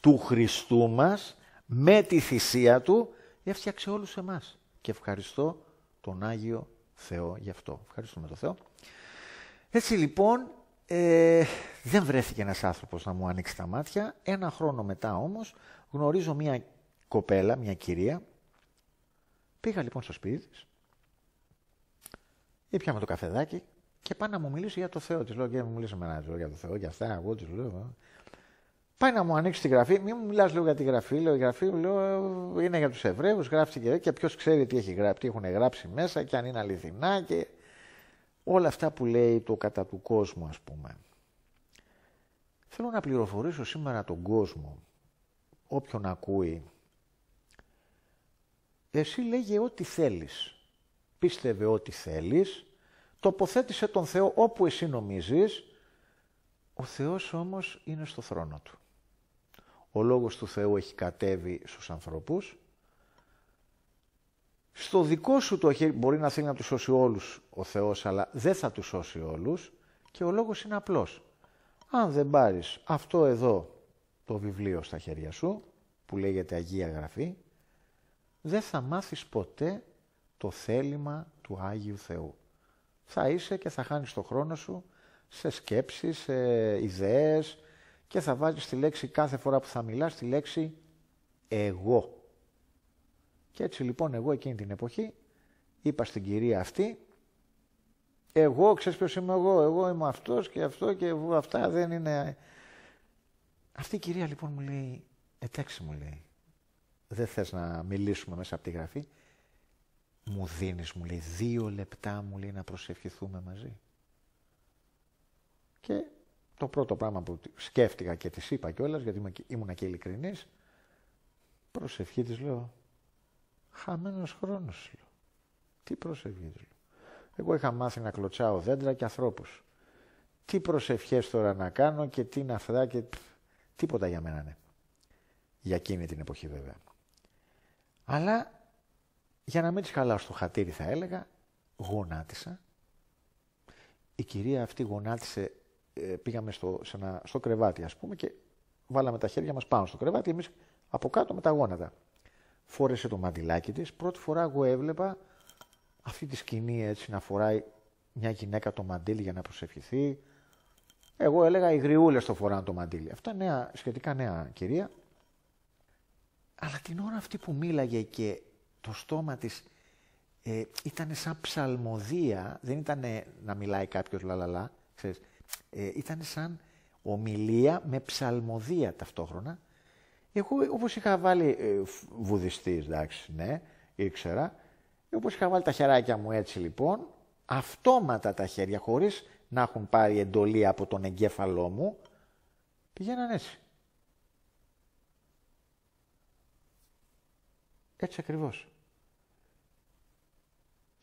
Speaker 1: του Χριστού μας, με τη θυσία του, έφτιαξε όλους εμάς. Και ευχαριστώ τον Άγιο Θεό γι' αυτό. Ευχαριστούμε τον Θεό. Έτσι λοιπόν, ε, δεν βρέθηκε ένας άνθρωπος να μου ανοίξει τα μάτια. Ένα χρόνο μετά όμως γνωρίζω μια κοπέλα, μια κυρία. Πήγα λοιπόν στο σπίτι της, ή πιάμε το καφεδάκι και πάει να μου μιλήσει για το Θεό. Της λέω: και μου μιλήσει με ένα για το Θεό, για αυτά. Εγώ της λέω. Πάει να μου ανοίξει τη γραφή, μην μου μιλάς λίγο για τη γραφή. Λέω: Η γραφή είναι για τους Εβραίους, γράφτηκε και ποιος ξέρει τι, έχει γράψει, τι έχουν γράψει μέσα και αν είναι αληθινά και όλα αυτά που λέει το κατά του κόσμου, ας πούμε. Θέλω να πληροφορήσω σήμερα τον κόσμο, όποιον ακούει. Εσύ λέγε ό,τι θέλεις πίστευε ό,τι θέλεις, τοποθέτησε τον Θεό όπου εσύ νομίζεις, ο Θεός όμως είναι στο θρόνο Του. Ο Λόγος του Θεού έχει κατέβει στους ανθρώπους. Στο δικό σου το χέρι μπορεί να θέλει να τους σώσει όλους ο Θεός, αλλά δεν θα τους σώσει όλους και ο λόγος είναι απλός. Αν δεν πάρεις αυτό εδώ το βιβλίο στα χέρια σου, που λέγεται Αγία Γραφή, δεν θα μάθεις ποτέ το θέλημα του Άγιου Θεού. Θα είσαι και θα χάνεις το χρόνο σου σε σκέψεις, σε ιδέες και θα βάζεις τη λέξη κάθε φορά που θα μιλάς, τη λέξη «εγώ». Και έτσι λοιπόν εγώ εκείνη την εποχή είπα στην κυρία αυτή «εγώ, ξέρεις ποιος είμαι εγώ, εγώ είμαι αυτός και αυτό και εγώ, αυτά δεν είναι...» Αυτή η κυρία λοιπόν μου λέει «εντάξει» μου λέει «δεν θες να μιλήσουμε μέσα από τη γραφή» Μου δίνεις, μου λέει, δύο λεπτά, μου λέει, να προσευχηθούμε μαζί. Και το πρώτο πράγμα που σκέφτηκα και της είπα κιόλας, γιατί ήμουν και ειλικρινής, προσευχή της λέω, χαμένος χρόνος, λέω. Τι προσευχή της λέω. Εγώ είχα μάθει να κλωτσάω δέντρα και ανθρώπους. Τι προσευχές τώρα να κάνω και τι να αυτά και τίποτα για μένα ναι. Για εκείνη την εποχή βέβαια. Αλλά για να μην τη χαλάω στο χατήρι θα έλεγα, γονάτισα. Η κυρία αυτή γονάτισε, ε, πήγαμε στο, σε ένα, στο κρεβάτι ας πούμε και βάλαμε τα χέρια μας πάνω στο κρεβάτι, εμείς από κάτω με τα γόνατα. Φόρεσε το μαντιλάκι της, πρώτη φορά εγώ έβλεπα αυτή τη σκηνή έτσι να φοράει μια γυναίκα το μαντίλι για να προσευχηθεί. Εγώ έλεγα οι γριούλες το φοράνε το μαντίλι. Αυτά νέα, σχετικά νέα κυρία. Αλλά την ώρα αυτή που μίλαγε και το στόμα της ε, ήταν σαν ψαλμοδία, δεν ήταν να μιλάει κάποιος λαλαλα, ξέρεις, ε, ήταν σαν ομιλία με ψαλμοδία ταυτόχρονα. Εγώ όπως είχα βάλει ε, βουδιστής, εντάξει, ναι, ήξερα, ε, όπως είχα βάλει τα χεράκια μου έτσι λοιπόν, αυτόματα τα χέρια, χωρίς να έχουν πάρει εντολή από τον εγκέφαλό μου, πηγαίναν έτσι. Έτσι ακριβώς.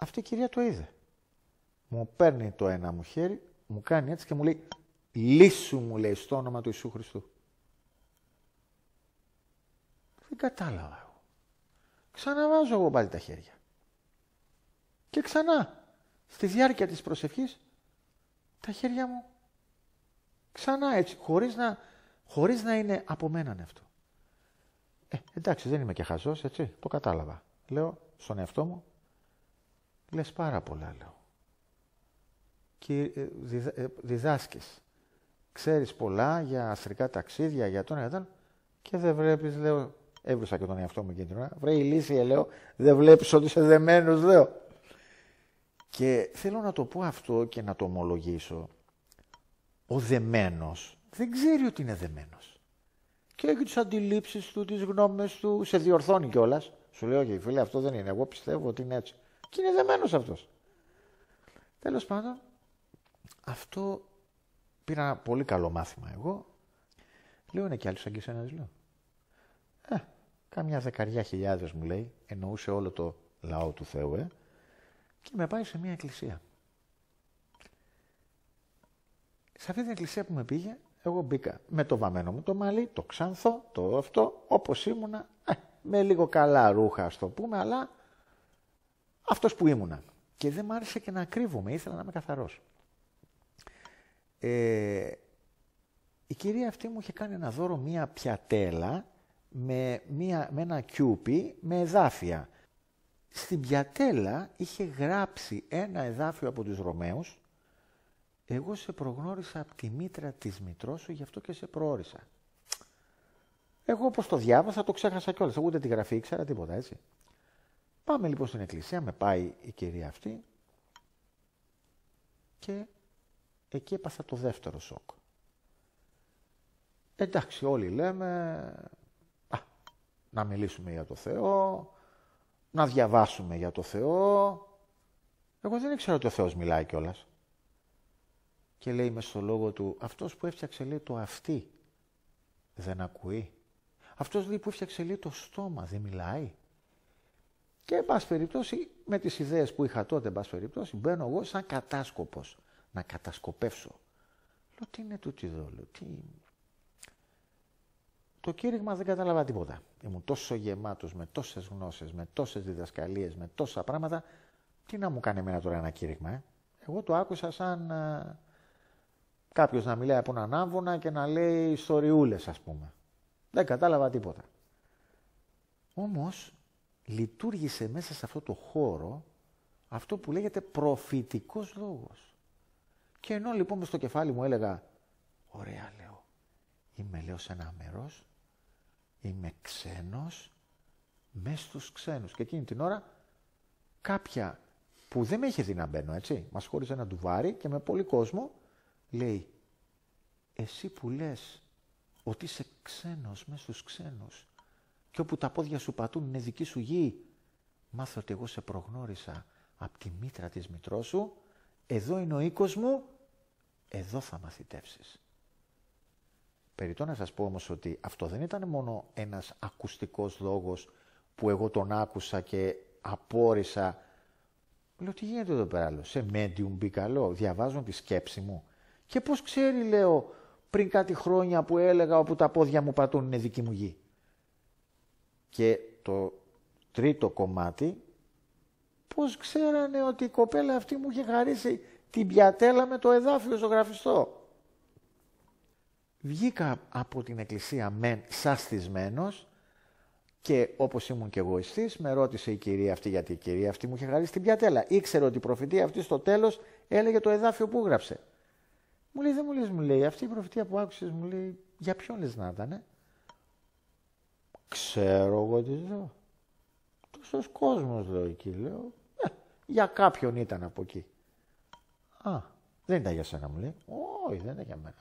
Speaker 1: Αυτή η κυρία το είδε. Μου παίρνει το ένα μου χέρι, μου κάνει έτσι και μου λέει «Λύσου» μου λέει στο όνομα του Ιησού Χριστού. Δεν κατάλαβα εγώ. Ξαναβάζω εγώ πάλι τα χέρια. Και ξανά, στη διάρκεια της προσευχής, τα χέρια μου ξανά έτσι, χωρίς να, χωρίς να είναι από μένα αυτό. Ε, εντάξει, δεν είμαι και χαζός, έτσι, το κατάλαβα. Λέω στον εαυτό μου, Λες πάρα πολλά, λέω. Και ε, ε, διδάσκεις. Ξέρεις πολλά για αστρικά ταξίδια, για τον έναν και δεν βλέπεις, λέω, έβρισα και τον εαυτό μου εκείνη την ώρα, βρε η λύση, ε, λέω, δεν βλέπεις ότι είσαι δεμένος, λέω. Και θέλω να το πω αυτό και να το ομολογήσω. Ο δεμένος δεν ξέρει ότι είναι δεμένος. Και έχει τις αντιλήψεις του, τις γνώμες του, σε διορθώνει κιόλας. Σου λέω, όχι φίλε, αυτό δεν είναι, εγώ πιστεύω ότι είναι έτσι. Και είναι δεμένος αυτός. Τέλος πάντων, αυτό πήρα ένα πολύ καλό μάθημα εγώ. Λέω είναι κι άλλοι σαν και εσένα, λέω. Ε, καμιά δεκαριά χιλιάδες μου λέει, εννοούσε όλο το λαό του Θεού, ε, και με πάει σε μια εκκλησία. Σε αυτή την εκκλησία που με πήγε, εγώ μπήκα με το βαμμένο μου το μαλλί, το ξανθό, το αυτό, όπως ήμουνα, ε, με λίγο καλά ρούχα, ας το πούμε, αλλά αυτός που ήμουνα. Και δεν μ' άρεσε και να κρύβομαι, ήθελα να είμαι καθαρός. Ε, η κυρία αυτή μου είχε κάνει ένα δώρο μία πιατέλα με, μία, με ένα κιούπι με εδάφια. Στην πιατέλα είχε γράψει ένα εδάφιο από τους Ρωμαίους «Εγώ σε προγνώρισα από τη μήτρα της μητρός σου, γι' αυτό και σε προώρησα». Εγώ όπως το διάβασα το ξέχασα κιόλας, ούτε τη γραφή ήξερα τίποτα έτσι. Πάμε λοιπόν στην εκκλησία, με πάει η κυρία αυτή και εκεί έπαθα το δεύτερο σοκ. Εντάξει, όλοι λέμε α, να μιλήσουμε για το Θεό, να διαβάσουμε για το Θεό. Εγώ δεν ήξερα ότι ο Θεός μιλάει κιόλας. Και λέει μες στο λόγο του, αυτός που έφτιαξε λέει το αυτή δεν ακούει. Αυτός λέει που έφτιαξε λέει το στόμα δεν μιλάει. Και, εν πάση περιπτώσει, με τις ιδέες που είχα τότε, εν πάση περιπτώσει, μπαίνω εγώ σαν κατάσκοπος. να κατασκοπεύσω. Λέω, τι είναι τούτη εδώ, λέω, τι... Το κήρυγμα δεν κατάλαβα τίποτα. Ήμουν τόσο γεμάτος, με τόσες γνώσεις, με τόσες διδασκαλίες, με τόσα πράγματα. Τι να μου κάνει εμένα τώρα ένα κήρυγμα, ε? Εγώ το άκουσα σαν α... Ε, κάποιος να μιλάει από έναν άμβονα και να λέει ιστοριούλες, ας πούμε. Δεν κατάλαβα τίποτα. Όμως λειτουργήσε μέσα σε αυτό το χώρο αυτό που λέγεται προφητικός λόγος. Και ενώ λοιπόν με στο κεφάλι μου έλεγα, ωραία λέω, είμαι λέω σε ένα μέρος, είμαι ξένος, μέσα στους ξένους. Και εκείνη την ώρα κάποια που δεν με είχε δει να μπαίνω, έτσι, μας χώριζε ένα ντουβάρι και με πολύ κόσμο, λέει, εσύ που λες ότι είσαι ξένος μέσα στους ξένους, και όπου τα πόδια σου πατούν είναι δική σου γη. μάθω ότι εγώ σε προγνώρισα από τη μήτρα της μητρός σου, εδώ είναι ο οίκος μου, εδώ θα μαθητεύσεις. Περιτώ να σας πω όμως ότι αυτό δεν ήταν μόνο ένας ακουστικός λόγος που εγώ τον άκουσα και απόρρισα. Λέω τι γίνεται εδώ πέρα, λέω, σε medium μπει καλό, διαβάζουν τη σκέψη μου. Και πώς ξέρει λέω πριν κάτι χρόνια που έλεγα όπου τα πόδια μου πατούν είναι δική μου γη. Και το τρίτο κομμάτι, πώς ξέρανε ότι η κοπέλα αυτή μου είχε χαρίσει την πιατέλα με το εδάφιο ζωγραφιστό. Βγήκα από την εκκλησία μεν σαστισμένος και όπως ήμουν και εγωιστής, με ρώτησε η κυρία αυτή, γιατί η κυρία αυτή μου είχε χαρίσει την πιατέλα. Ήξερε ότι η προφητεία αυτή στο τέλος έλεγε το εδάφιο που γράψε. Μου λέει, δεν μου λες, μου λέει, αυτή η προφητεία που άκουσες, μου λέει, για ποιον λες να ήταν, Ξέρω εγώ τι λέω. Τόσος κόσμος λέω εκεί, λέω. Ε, για κάποιον ήταν από εκεί. Α, δεν ήταν για σένα, μου λέει. Όχι, δεν ήταν για μένα,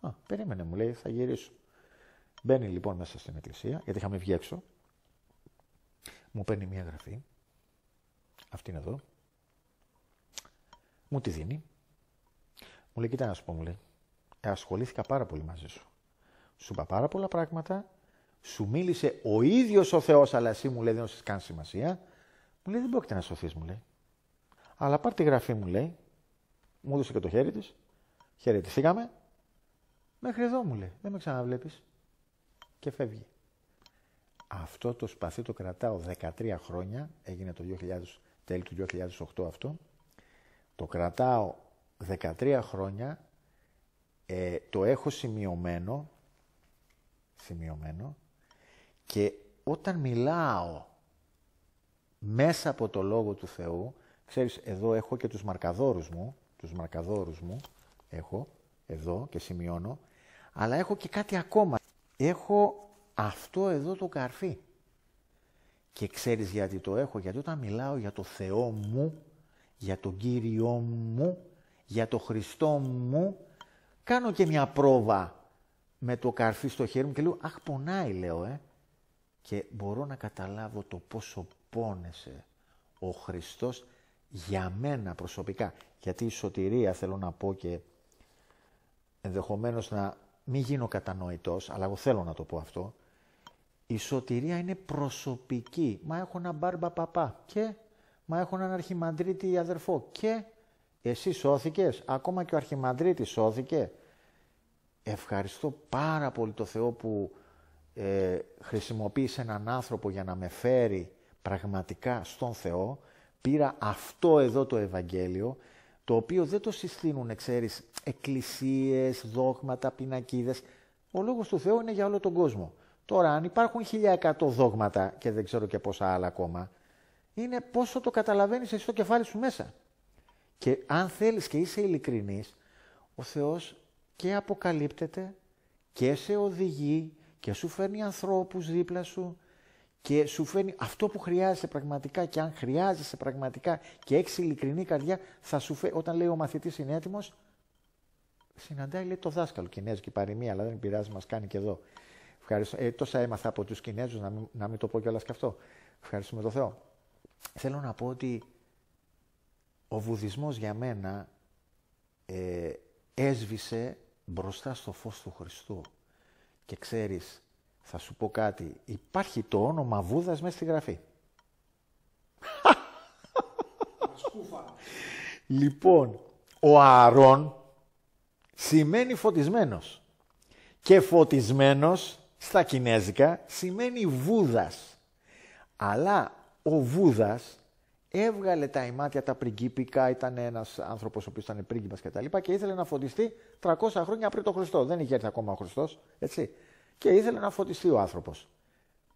Speaker 1: Α, περίμενε, μου λέει, θα γυρίσω. Μπαίνει λοιπόν μέσα στην εκκλησία, γιατί είχαμε βγει έξω. Μου παίρνει μια γραφή. Αυτή είναι εδώ. Μου τη δίνει. Μου λέει, κοίτα να σου πω, μου λέει. Ε, ασχολήθηκα πάρα πολύ μαζί σου. Σου είπα πάρα πολλά πράγματα σου μίλησε ο ίδιος ο Θεός, αλλά εσύ μου λέει δεν έχεις κάνει σημασία. Μου λέει δεν πρόκειται να σωθείς, μου λέει. Αλλά πάρ τη γραφή, μου λέει. Μου έδωσε και το χέρι της. Χαιρετηθήκαμε. Μέχρι εδώ μου λέει. Δεν με ξαναβλέπεις. Και φεύγει. Αυτό το σπαθί το κρατάω 13 χρόνια. Έγινε το 2000, τέλη του 2008 αυτό. Το κρατάω 13 χρόνια. Ε, το έχω σημειωμένο σημειωμένο και όταν μιλάω μέσα από το Λόγο του Θεού, ξέρεις, εδώ έχω και τους μαρκαδόρους μου, τους μαρκαδόρους μου έχω εδώ και σημειώνω, αλλά έχω και κάτι ακόμα. Έχω αυτό εδώ το καρφί. Και ξέρεις γιατί το έχω, γιατί όταν μιλάω για το Θεό μου, για τον Κύριό μου, για το Χριστό μου, κάνω και μια πρόβα με το καρφί στο χέρι μου και λέω «Αχ, πονάει», λέω, ε και μπορώ να καταλάβω το πόσο πόνεσε ο Χριστός για μένα προσωπικά. Γιατί η σωτηρία θέλω να πω και ενδεχομένως να μην γίνω κατανοητός, αλλά εγώ θέλω να το πω αυτό. Η σωτηρία είναι προσωπική. Μα έχω έναν μπάρμπα παπά και μα έχω έναν αρχιμαντρίτη αδερφό και εσύ σώθηκες, ακόμα και ο αρχιμαντρίτης σώθηκε. Ευχαριστώ πάρα πολύ το Θεό που ε, χρησιμοποίησε έναν άνθρωπο για να με φέρει πραγματικά στον Θεό, πήρα αυτό εδώ το Ευαγγέλιο, το οποίο δεν το συστήνουν, ξέρεις, εκκλησίες, δόγματα, πινακίδες. Ο λόγος του Θεού είναι για όλο τον κόσμο. Τώρα, αν υπάρχουν 1100 δόγματα και δεν ξέρω και πόσα άλλα ακόμα, είναι πόσο το καταλαβαίνεις εσύ στο κεφάλι σου μέσα. Και αν θέλεις και είσαι ειλικρινής, ο Θεός και αποκαλύπτεται και σε οδηγεί και σου φέρνει ανθρώπους δίπλα σου και σου φέρνει αυτό που χρειάζεσαι πραγματικά και αν χρειάζεσαι πραγματικά και έχεις ειλικρινή καρδιά, θα σου φέρει, όταν λέει ο μαθητής είναι έτοιμος, συναντάει λέει το δάσκαλο, κινέζικη παροιμία, αλλά δεν πειράζει, μας κάνει και εδώ. Ευχαριστώ. Ε, τόσα έμαθα από τους Κινέζους, να μην, το πω κιόλας και αυτό. Ευχαριστούμε τον Θεό. Θέλω να πω ότι ο βουδισμός για μένα ε, έσβησε μπροστά στο φως του Χριστού. Και ξέρεις, θα σου πω κάτι, υπάρχει το όνομα Βούδας μέσα στη γραφή. λοιπόν, ο Άρων σημαίνει φωτισμένος. Και φωτισμένος στα κινέζικα σημαίνει Βούδας. Αλλά ο Βούδας έβγαλε τα ημάτια τα πριγκίπικα, ήταν ένας άνθρωπος ο οποίος ήταν πρίγκιπας κτλ. Και, και ήθελε να φωτιστεί 300 χρόνια πριν το Χριστό. Δεν είχε έρθει ακόμα ο Χριστός, έτσι. Και ήθελε να φωτιστεί ο άνθρωπος.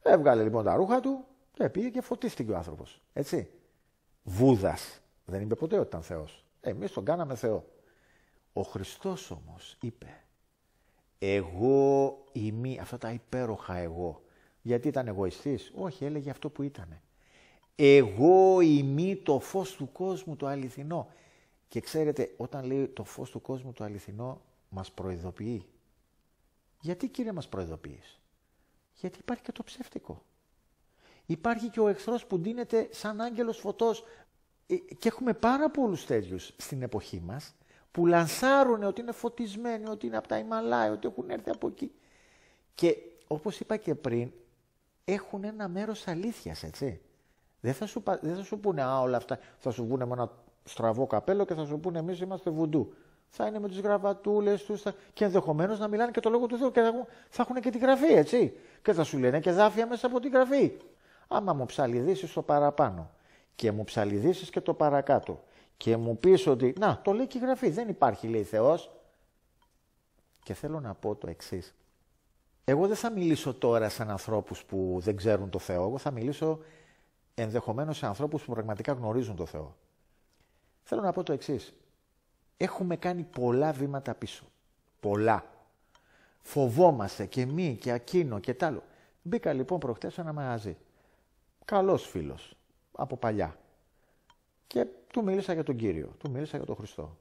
Speaker 1: Έβγαλε λοιπόν τα ρούχα του και πήγε και φωτίστηκε ο άνθρωπος. Έτσι. Βούδας. Δεν είπε ποτέ ότι ήταν Θεός. Εμείς τον κάναμε Θεό. Ο Χριστός όμως είπε. Εγώ είμαι, αυτά τα υπέροχα εγώ. Γιατί ήταν εγωιστής. Όχι, έλεγε αυτό που ήταν. Εγώ ημί το φως του κόσμου το αληθινό. Και ξέρετε, όταν λέει το φως του κόσμου το αληθινό, μας προειδοποιεί. Γιατί κύριε μας προειδοποιείς. Γιατί υπάρχει και το ψεύτικο. Υπάρχει και ο εχθρός που ντύνεται σαν άγγελος φωτός. Ε, και έχουμε πάρα πολλούς τέτοιους στην εποχή μας που λανσάρουν ότι είναι φωτισμένοι, ότι είναι από τα Ιμαλάη, ότι έχουν έρθει από εκεί. Και όπως είπα και πριν, έχουν ένα μέρος αλήθειας, έτσι. Δεν θα σου, δεν θα σου πούνε α, όλα αυτά. Θα σου βγουν με ένα στραβό καπέλο και θα σου πούνε εμείς είμαστε βουντού. Θα είναι με τις γραβατούλες τους και ενδεχομένως να μιλάνε και το λόγο του Θεού και θα έχουν, θα και τη γραφή, έτσι. Και θα σου λένε και δάφια μέσα από τη γραφή. Άμα μου ψαλιδίσεις το παραπάνω και μου ψαλιδίσεις και το παρακάτω και μου πεις ότι να, το λέει και η γραφή, δεν υπάρχει λέει Θεός. Και θέλω να πω το εξής. Εγώ δεν θα μιλήσω τώρα σαν ανθρώπους που δεν ξέρουν το Θεό, εγώ θα μιλήσω ενδεχομένως σε ανθρώπους που πραγματικά γνωρίζουν το Θεό. Θέλω να πω το εξής. Έχουμε κάνει πολλά βήματα πίσω. Πολλά. Φοβόμαστε και μη και ακίνο και τ' άλλο. Μπήκα λοιπόν προχτές σε ένα μαγαζί. Καλός φίλος. Από παλιά. Και του μίλησα για τον Κύριο. Του μίλησα για τον Χριστό.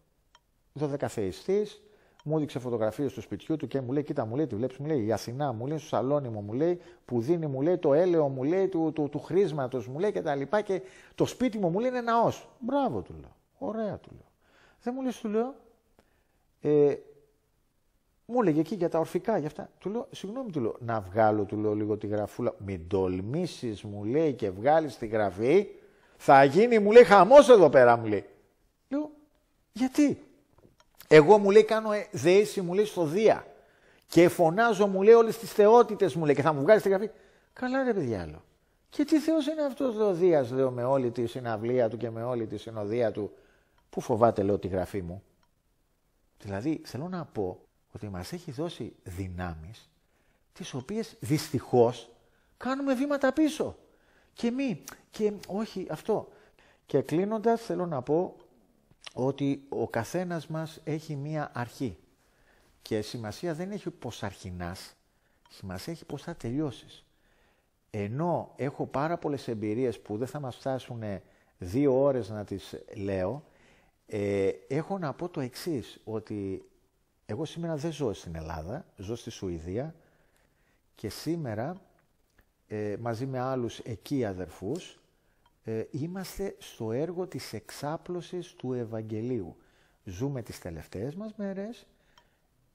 Speaker 1: Δωδεκαθεϊστής, μου έδειξε φωτογραφίες του σπιτιού του και μου λέει: Κοίτα, μου λέει, τη βλέπεις, μου λέει η Αθηνά, μου λέει στο σαλόνι μου, μου λέει που δίνει, μου λέει το έλαιο, μου λέει του, του, του χρήσματος, μου λέει και τα λοιπά. Και το σπίτι μου μου λέει είναι ναός. Μπράβο, του λέω. Ωραία, του λέω. Δεν μου λες, του λέω. Ε, μου έλεγε εκεί για τα ορφικά, για αυτά. Του λέω, συγγνώμη, του λέω, να βγάλω, του λέω λίγο τη γραφούλα. Μην τολμήσεις, μου λέει, και βγάλεις τη γραφή. Θα γίνει, μου λέει, χαμός εδώ πέρα, μου λέει. Λέω, γιατί, εγώ μου λέει κάνω ε, δέηση μου λέει στο Δία και φωνάζω μου λέει όλες τις θεότητες μου λέει και θα μου βγάλεις τη γραφή. Καλά ρε παιδιά άλλο. Και τι Θεός είναι αυτός ο Δίας λέω με όλη τη συναυλία του και με όλη τη συνοδεία του. Πού φοβάται λέω τη γραφή μου. Δηλαδή θέλω να πω ότι μας έχει δώσει δυνάμεις τις οποίες δυστυχώς κάνουμε βήματα πίσω. Και μη, και όχι αυτό. Και κλείνοντας θέλω να πω ότι ο καθένας μας έχει μία αρχή και σημασία δεν έχει πως αρχινάς, σημασία έχει πως θα τελειώσεις. Ενώ έχω πάρα πολλές εμπειρίες που δεν θα μας φτάσουν δύο ώρες να τις λέω, ε, έχω να πω το εξής, ότι εγώ σήμερα δεν ζω στην Ελλάδα, ζω στη Σουηδία και σήμερα ε, μαζί με άλλους εκεί αδερφούς ε, είμαστε στο έργο της εξάπλωσης του Ευαγγελίου. Ζούμε τις τελευταίες μας μέρες,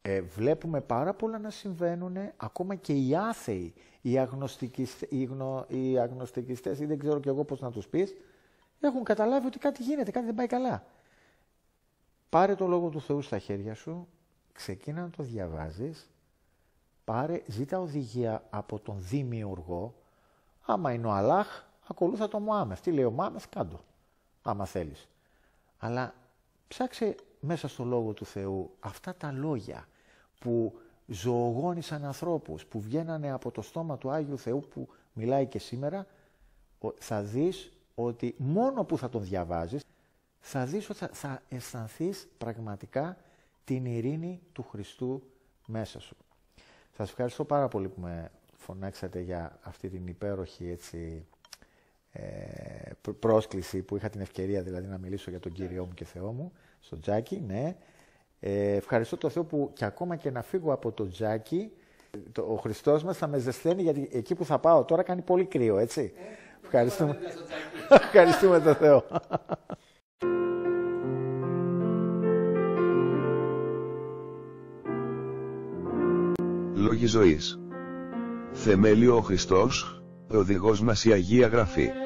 Speaker 1: ε, βλέπουμε πάρα πολλά να συμβαίνουν, ακόμα και οι άθεοι, οι, αγνωστικιστές, οι, οι ή δεν ξέρω κι εγώ πώς να τους πεις, έχουν καταλάβει ότι κάτι γίνεται, κάτι δεν πάει καλά. Πάρε το Λόγο του Θεού στα χέρια σου, ξεκίνα να το διαβάζεις, πάρε, ζήτα οδηγία από τον Δημιουργό, άμα είναι ο Αλλάχ, ακολούθα το Μωάμεθ. Τι λέει ο Μωάμεθ, κάτω, άμα θέλεις. Αλλά ψάξε μέσα στο Λόγο του Θεού αυτά τα λόγια που ζωογόνησαν ανθρώπους, που βγαίνανε από το στόμα του Άγιου Θεού που μιλάει και σήμερα, θα δεις ότι μόνο που θα τον διαβάζεις, θα δεις ότι θα, θα αισθανθείς πραγματικά την ειρήνη του Χριστού μέσα σου. Σας ευχαριστώ πάρα πολύ που με φωνάξατε για αυτή την υπέροχη έτσι, ε, πρόσκληση που είχα την ευκαιρία δηλαδή να μιλήσω για τον Κύριό μου και Θεό μου, στον Τζάκι, ναι. Ε, ευχαριστώ τον Θεό που και ακόμα και να φύγω από τον Τζάκι, το, ο Χριστός μας θα με ζεσταίνει γιατί εκεί που θα πάω τώρα κάνει πολύ κρύο, έτσι. Ε, Ευχαριστούμε. (laughs) Ευχαριστούμε τον Θεό. Λόγοι ζωής. Θεμέλιο ο Χριστός, οδηγός μας η Αγία Γραφή.